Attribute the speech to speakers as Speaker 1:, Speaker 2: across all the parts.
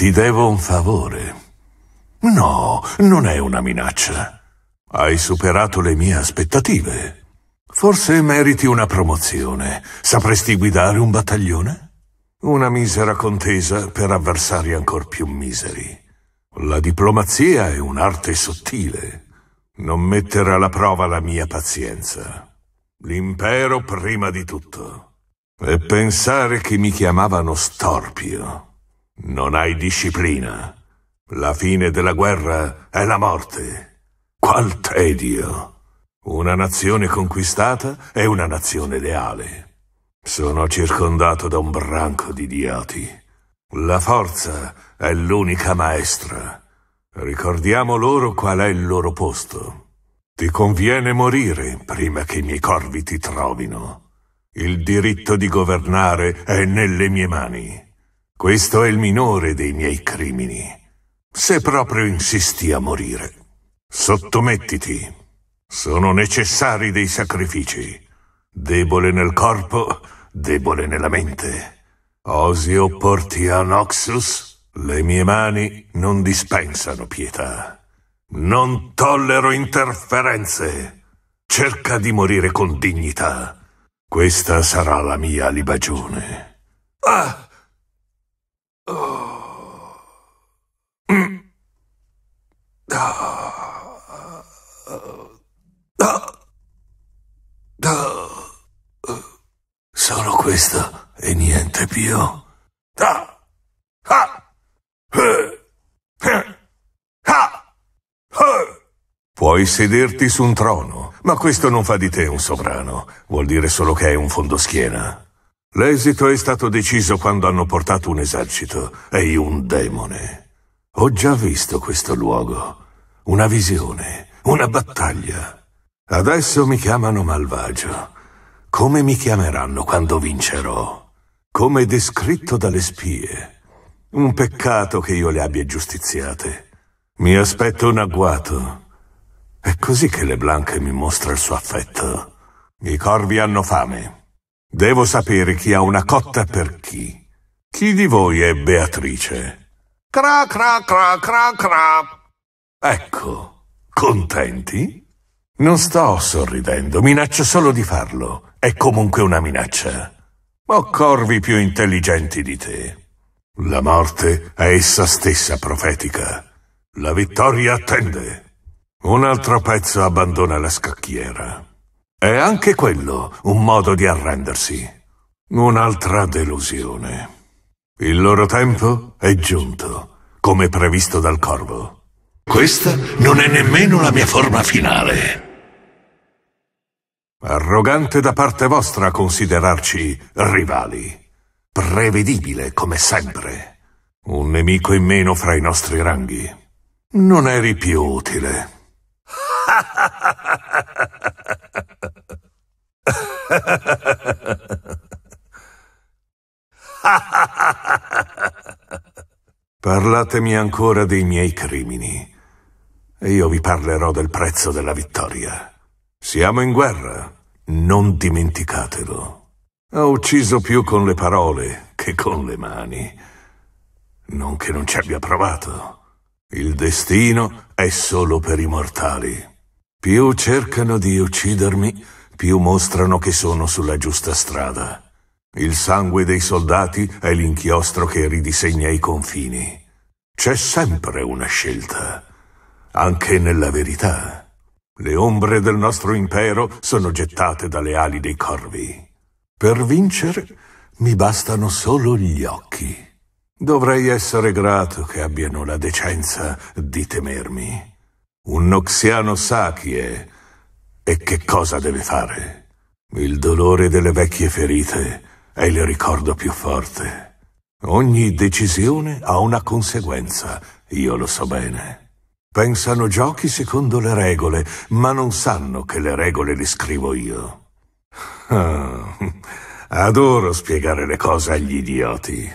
Speaker 1: Ti devo un favore. No, non è una minaccia. Hai superato le mie aspettative. Forse meriti una promozione. Sapresti guidare un battaglione? Una misera contesa per avversari ancor più miseri. La diplomazia è un'arte sottile. Non mettere alla prova la mia pazienza. L'impero prima di tutto. E pensare che mi chiamavano Storpio. Non hai disciplina. La fine della guerra è la morte. Qual tedio! Una nazione conquistata è una nazione leale. Sono circondato da un branco di idioti. La forza è l'unica maestra. Ricordiamo loro qual è il loro posto. Ti conviene morire prima che i miei corvi ti trovino. Il diritto di governare è nelle mie mani. Questo è il minore dei miei crimini. Se proprio insisti a morire, sottomettiti. Sono necessari dei sacrifici. Debole nel corpo, debole nella mente. Osio a Noxus, le mie mani non dispensano pietà. Non tollero interferenze. Cerca di morire con dignità. Questa sarà la mia libagione. Ah! da, da, da. Solo questo e niente più. Da, ha, ha, Puoi sederti su un trono, ma questo non fa di te un sovrano, vuol dire solo che hai un fondoschiena. L'esito è stato deciso quando hanno portato un esercito e un demone. Ho già visto questo luogo una visione, una battaglia. Adesso mi chiamano malvagio. Come mi chiameranno quando vincerò? Come descritto dalle spie. Un peccato che io le abbia giustiziate. Mi aspetto un agguato. È così che le Blanche mi mostra il suo affetto. I corvi hanno fame. Devo sapere chi ha una cotta per chi. Chi di voi è Beatrice? Cra cra cra cra cra. Ecco, contenti? Non sto sorridendo, minaccio solo di farlo. È comunque una minaccia. Ho corvi più intelligenti di te. La morte è essa stessa profetica. La vittoria attende. Un altro pezzo abbandona la scacchiera. È anche quello un modo di arrendersi. Un'altra delusione. Il loro tempo è giunto, come previsto dal corvo. Questa non è nemmeno la mia forma finale. Arrogante da parte vostra considerarci rivali. Prevedibile come sempre. Un nemico in meno fra i nostri ranghi. Non eri più utile. Parlatemi ancora dei miei crimini e io vi parlerò del prezzo della vittoria. Siamo in guerra, non dimenticatelo. Ho ucciso più con le parole che con le mani. Non che non ci abbia provato. Il destino è solo per i mortali. Più cercano di uccidermi, più mostrano che sono sulla giusta strada. Il sangue dei soldati è l'inchiostro che ridisegna i confini. C'è sempre una scelta anche nella verità. Le ombre del nostro impero sono gettate dalle ali dei corvi. Per vincere mi bastano solo gli occhi. Dovrei essere grato che abbiano la decenza di temermi. Un noxiano sa chi è e che cosa deve fare. Il dolore delle vecchie ferite è il ricordo più forte. Ogni decisione ha una conseguenza, io lo so bene. Pensano giochi secondo le regole, ma non sanno che le regole le scrivo io. Ah, adoro spiegare le cose agli idioti.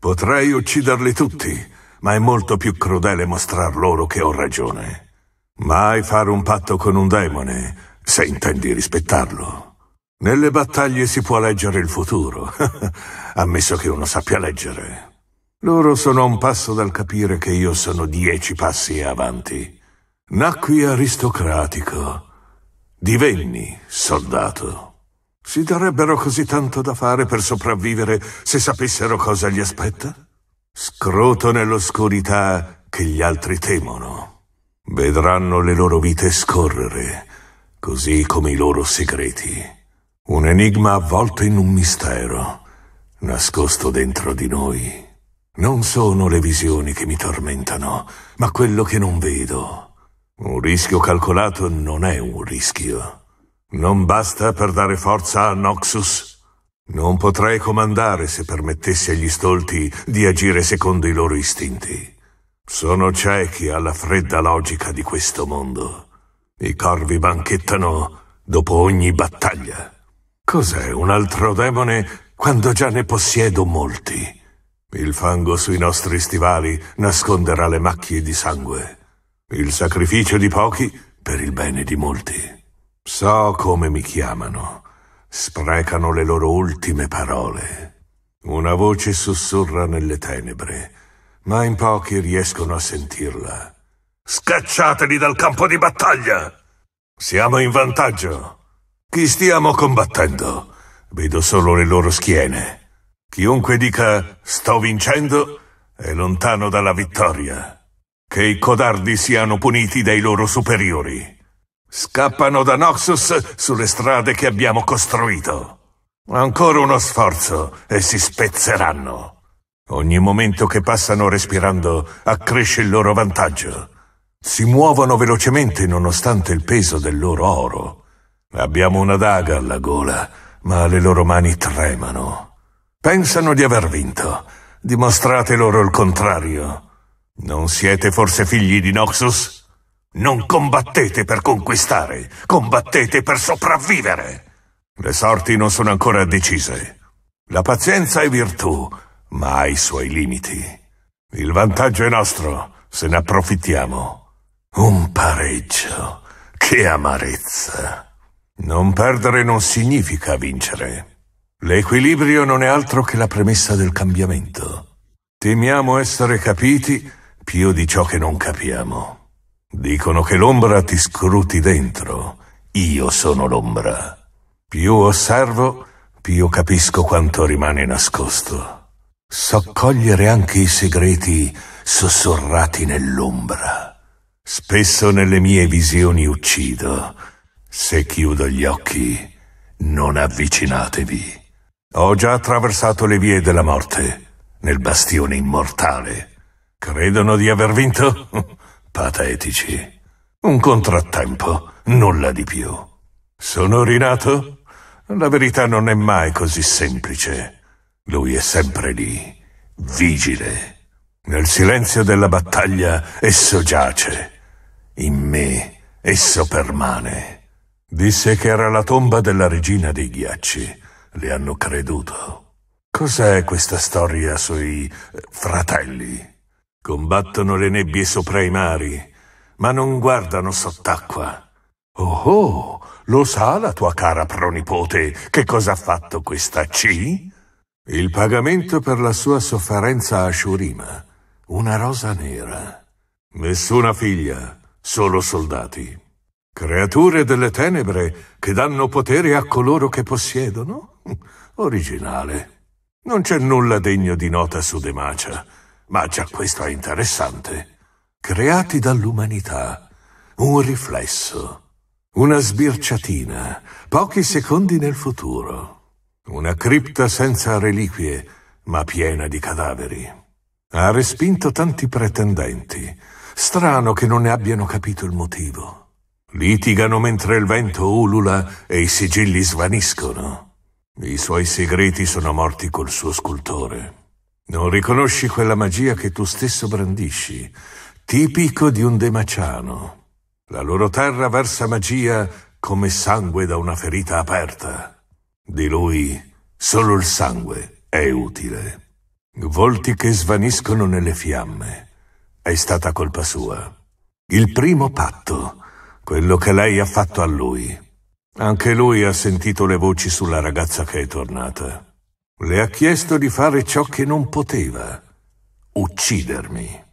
Speaker 1: Potrei ucciderli tutti, ma è molto più crudele mostrar loro che ho ragione. Mai fare un patto con un demone, se intendi rispettarlo. Nelle battaglie si può leggere il futuro, ammesso che uno sappia leggere. Loro sono a un passo dal capire che io sono dieci passi avanti. Nacqui aristocratico, divenni soldato. Si darebbero così tanto da fare per sopravvivere se sapessero cosa gli aspetta? Scroto nell'oscurità che gli altri temono. Vedranno le loro vite scorrere, così come i loro segreti. Un enigma avvolto in un mistero, nascosto dentro di noi. Non sono le visioni che mi tormentano, ma quello che non vedo. Un rischio calcolato non è un rischio. Non basta per dare forza a Noxus. Non potrei comandare se permettessi agli stolti di agire secondo i loro istinti. Sono ciechi alla fredda logica di questo mondo. I corvi banchettano dopo ogni battaglia. Cos'è un altro demone quando già ne possiedo molti? Il fango sui nostri stivali nasconderà le macchie di sangue. Il sacrificio di pochi per il bene di molti. So come mi chiamano. Sprecano le loro ultime parole. Una voce sussurra nelle tenebre, ma in pochi riescono a sentirla. Scacciateli dal campo di battaglia! Siamo in vantaggio. Chi stiamo combattendo? Vedo solo le loro schiene. Chiunque dica sto vincendo è lontano dalla vittoria. Che i codardi siano puniti dai loro superiori. Scappano da Noxus sulle strade che abbiamo costruito. Ancora uno sforzo e si spezzeranno. Ogni momento che passano respirando accresce il loro vantaggio. Si muovono velocemente nonostante il peso del loro oro. Abbiamo una daga alla gola, ma le loro mani tremano. Pensano di aver vinto. Dimostrate loro il contrario. Non siete forse figli di Noxus? Non combattete per conquistare, combattete per sopravvivere. Le sorti non sono ancora decise. La pazienza è virtù, ma ha i suoi limiti. Il vantaggio è nostro, se ne approfittiamo. Un pareggio. Che amarezza. Non perdere non significa vincere. L'equilibrio non è altro che la premessa del cambiamento. Temiamo essere capiti più di ciò che non capiamo. Dicono che l'ombra ti scruti dentro. Io sono l'ombra. Più osservo, più capisco quanto rimane nascosto. So cogliere anche i segreti sussurrati nell'ombra. Spesso nelle mie visioni uccido. Se chiudo gli occhi, non avvicinatevi. Ho già attraversato le vie della morte, nel bastione immortale. Credono di aver vinto? Patetici. Un contrattempo, nulla di più. Sono rinato? La verità non è mai così semplice. Lui è sempre lì, vigile. Nel silenzio della battaglia esso giace. In me esso permane. Disse che era la tomba della regina dei ghiacci le hanno creduto. Cos'è questa storia sui eh, fratelli? Combattono le nebbie sopra i mari, ma non guardano sott'acqua. Oh, oh, lo sa la tua cara pronipote che cosa ha fatto questa C? Il pagamento per la sua sofferenza a Shurima, una rosa nera. Nessuna figlia, solo soldati. Creature delle tenebre che danno potere a coloro che possiedono? Originale. Non c'è nulla degno di nota su Demacia, ma già questo è interessante. Creati dall'umanità, un riflesso, una sbirciatina, pochi secondi nel futuro. Una cripta senza reliquie, ma piena di cadaveri. Ha respinto tanti pretendenti. Strano che non ne abbiano capito il motivo litigano mentre il vento ulula e i sigilli svaniscono. I suoi segreti sono morti col suo scultore. Non riconosci quella magia che tu stesso brandisci, tipico di un demaciano. La loro terra versa magia come sangue da una ferita aperta. Di lui solo il sangue è utile. Volti che svaniscono nelle fiamme. È stata colpa sua. Il primo patto quello che lei ha fatto a lui. Anche lui ha sentito le voci sulla ragazza che è tornata. Le ha chiesto di fare ciò che non poteva, uccidermi.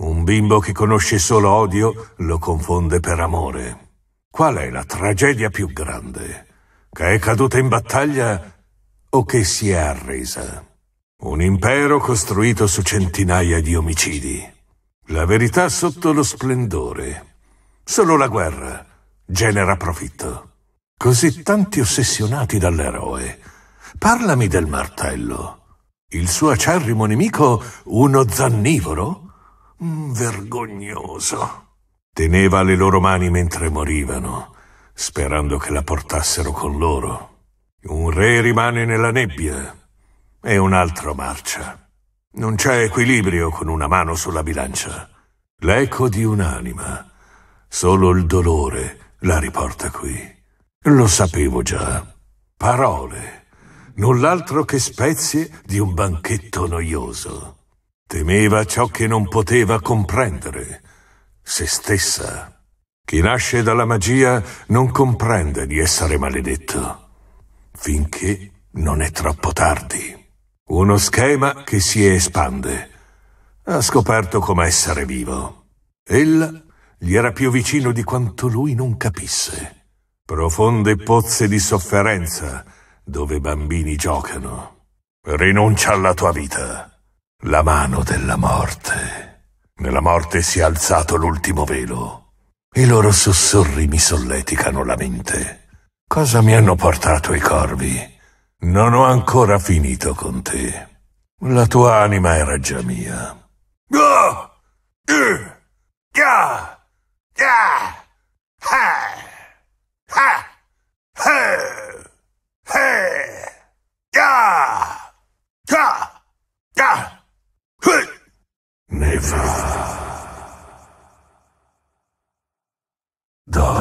Speaker 1: Un bimbo che conosce solo odio lo confonde per amore. Qual è la tragedia più grande? Che è caduta in battaglia o che si è arresa? Un impero costruito su centinaia di omicidi. La verità sotto lo splendore. Solo la guerra genera profitto. Così tanti ossessionati dall'eroe. Parlami del martello. Il suo acerrimo nemico, uno zannivoro? Mm, vergognoso. Teneva le loro mani mentre morivano, sperando che la portassero con loro. Un re rimane nella nebbia e un altro marcia. Non c'è equilibrio con una mano sulla bilancia. L'eco di un'anima Solo il dolore la riporta qui. Lo sapevo già. Parole. Null'altro che spezie di un banchetto noioso. Temeva ciò che non poteva comprendere. Se stessa. Chi nasce dalla magia non comprende di essere maledetto, finché non è troppo tardi. Uno schema che si espande. Ha scoperto come essere vivo. Ella gli era più vicino di quanto lui non capisse. Profonde pozze di sofferenza dove bambini giocano. Rinuncia alla tua vita. La mano della morte. Nella morte si è alzato l'ultimo velo. I loro sussurri mi solleticano la mente. Cosa mi hanno portato i corvi? Non ho ancora finito con te. La tua anima era già mia. Ah! Uh! Yeah! Hey! Hey! Yeah! Yeah! Yeah! Hey! Never. Die.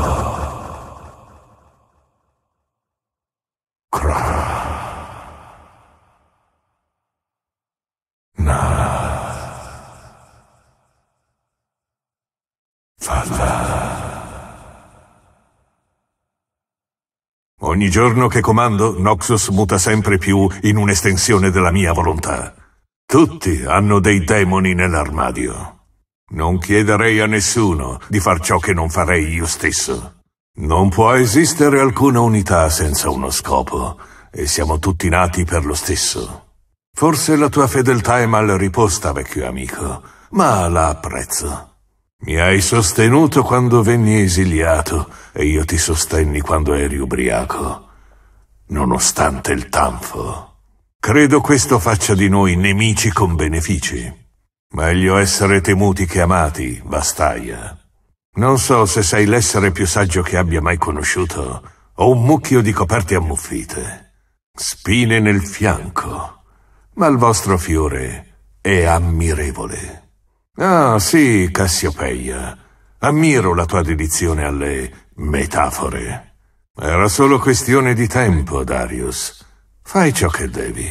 Speaker 1: Ogni giorno che comando, Noxus muta sempre più in un'estensione della mia volontà. Tutti hanno dei demoni nell'armadio. Non chiederei a nessuno di far ciò che non farei io stesso. Non può esistere alcuna unità senza uno scopo, e siamo tutti nati per lo stesso. Forse la tua fedeltà è mal riposta, vecchio amico, ma la apprezzo. Mi hai sostenuto quando venni esiliato e io ti sostenni quando eri ubriaco, nonostante il tanfo. Credo questo faccia di noi nemici con benefici. Meglio essere temuti che amati, Bastaia. Non so se sei l'essere più saggio che abbia mai conosciuto, o un mucchio di coperte ammuffite. Spine nel fianco, ma il vostro fiore è ammirevole. Ah, sì, Cassiopeia. Ammiro la tua dedizione alle metafore. Era solo questione di tempo, Darius. Fai ciò che devi.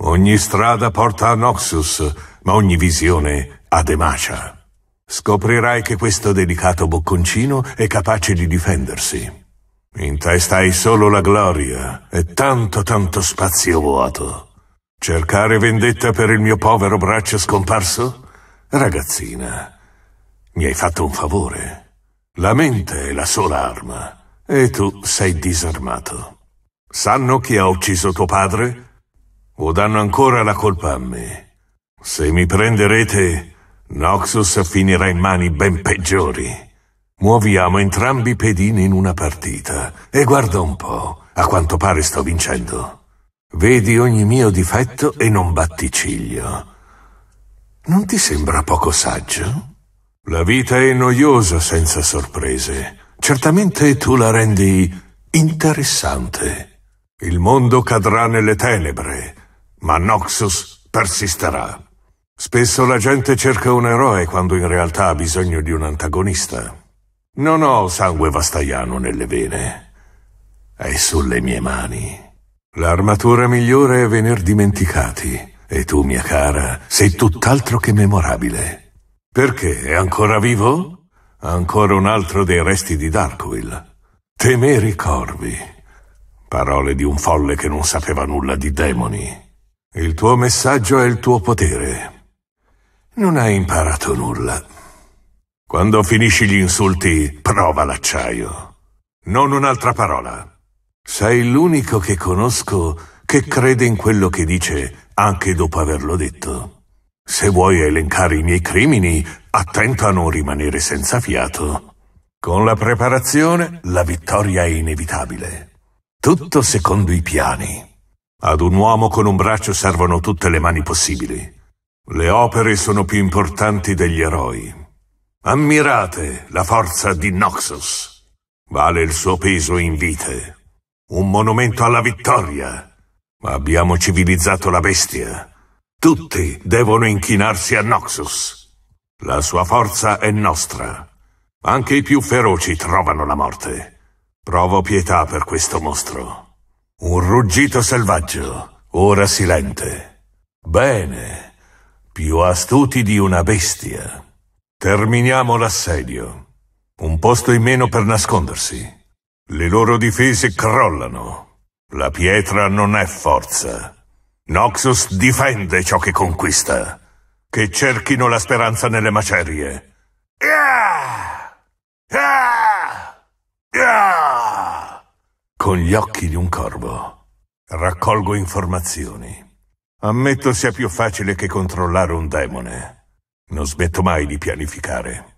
Speaker 1: Ogni strada porta a Noxus, ma ogni visione a Demacia. Scoprirai che questo delicato bocconcino è capace di difendersi. In testa hai solo la gloria e tanto tanto spazio vuoto. Cercare vendetta per il mio povero braccio scomparso? Ragazzina, mi hai fatto un favore. La mente è la sola arma e tu sei disarmato. Sanno chi ha ucciso tuo padre? O danno ancora la colpa a me? Se mi prenderete, Noxus finirà in mani ben peggiori. Muoviamo entrambi i pedini in una partita e guarda un po', a quanto pare sto vincendo. Vedi ogni mio difetto e non batti ciglio. Non ti sembra poco saggio? La vita è noiosa senza sorprese. Certamente tu la rendi interessante. Il mondo cadrà nelle tenebre, ma Noxus persisterà. Spesso la gente cerca un eroe quando in realtà ha bisogno di un antagonista. Non ho sangue vastaiano nelle vene. È sulle mie mani. L'armatura migliore è venir dimenticati e tu, mia cara, sei tutt'altro che memorabile. Perché è ancora vivo? Ancora un altro dei resti di Darkwill. Temeri corvi. Parole di un folle che non sapeva nulla di demoni. Il tuo messaggio è il tuo potere. Non hai imparato nulla. Quando finisci gli insulti, prova l'acciaio. Non un'altra parola. Sei l'unico che conosco che crede in quello che dice anche dopo averlo detto. Se vuoi elencare i miei crimini, attenta a non rimanere senza fiato. Con la preparazione, la vittoria è inevitabile. Tutto secondo i piani. Ad un uomo con un braccio servono tutte le mani possibili. Le opere sono più importanti degli eroi. Ammirate la forza di Noxus. Vale il suo peso in vite. Un monumento alla vittoria. Abbiamo civilizzato la bestia. Tutti devono inchinarsi a Noxus. La sua forza è nostra. Anche i più feroci trovano la morte. Provo pietà per questo mostro. Un ruggito selvaggio, ora silente. Bene, più astuti di una bestia. Terminiamo l'assedio. Un posto in meno per nascondersi. Le loro difese crollano. La pietra non è forza. Noxus difende ciò che conquista. Che cerchino la speranza nelle macerie. Yeah! Yeah! Yeah! Con gli occhi di un corvo. Raccolgo informazioni. Ammetto sia più facile che controllare un demone. Non smetto mai di pianificare.